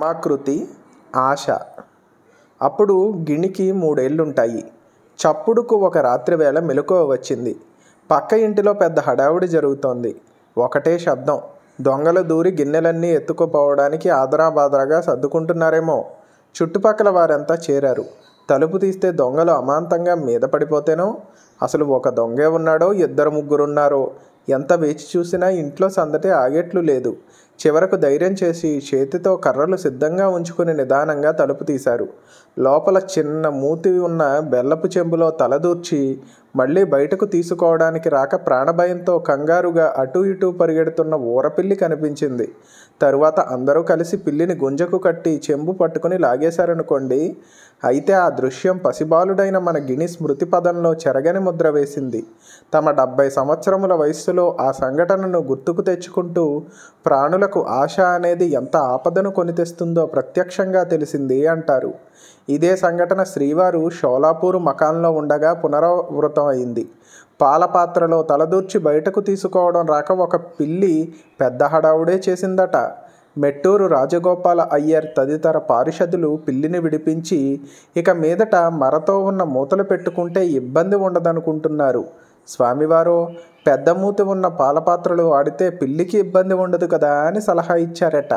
మా కృతి ఆశ అప్పుడు గిణికి మూడేళ్లుంటాయి చప్పుడుకు ఒక రాత్రి వేళ మెలకువ వచ్చింది పక్క ఇంటిలో పెద్ద హడావుడి జరుగుతోంది ఒకటే శబ్దం దొంగల దూరి గిన్నెలన్నీ ఎత్తుకుపోవడానికి ఆదరాబాదరాగా సర్దుకుంటున్నారేమో చుట్టుపక్కల వారంతా చేరారు తలుపు తీస్తే దొంగలు అమాంతంగా మీద పడిపోతేనో అసలు ఒక దొంగే ఉన్నాడో ఇద్దరు ముగ్గురున్నారో ఎంత వేచి చూసినా ఇంట్లో సందటే ఆగేట్లు లేదు చివరకు ధైర్యం చేసి చేతితో కర్రలు సిద్ధంగా ఉంచుకుని నిదానంగా తలుపు తీశారు లోపల చిన్న మూతి ఉన్న బెల్లపు చెంబులో తలదూర్చి మళ్ళీ బయటకు తీసుకోవడానికి రాక ప్రాణభయంతో కంగారుగా అటూ ఇటూ పరిగెడుతున్న ఊరపిల్లి కనిపించింది తరువాత అందరూ కలిసి పిల్లిని గుంజకు కట్టి చెంబు పట్టుకుని లాగేశారనుకోండి అయితే ఆ దృశ్యం పసిబాలుడైన మన గిని స్మృతి పదంలో చెరగని ముద్ర వేసింది తమ డెబ్బై సంవత్సరముల వయస్సులో ఆ సంఘటనను గుర్తుకు తెచ్చుకుంటూ ప్రాణుల ప్రజలకు ఆశ అనేది ఎంత ఆపదను కొని తెస్తుందో ప్రత్యక్షంగా తెలిసింది అంటారు ఇదే సంఘటన శ్రీవారు షోలాపూర్ మకాన్లో ఉండగా పునరావృతం పాల పాత్రలో తలదూర్చి బయటకు తీసుకోవడం రాక ఒక పిల్లి పెద్ద హడావుడే చేసిందట మెట్టూరు రాజగోపాల అయ్యర్ తదితర పారిషదులు పిల్లిని విడిపించి ఇక మీదట మరతో ఉన్న మూతలు పెట్టుకుంటే ఇబ్బంది ఉండదనుకుంటున్నారు స్వామివారు పెద్ద మూతి ఉన్న పాలపాత్రలు వాడితే పిల్లికి ఇబ్బంది ఉండదు కదా అని సలహా ఇచ్చారట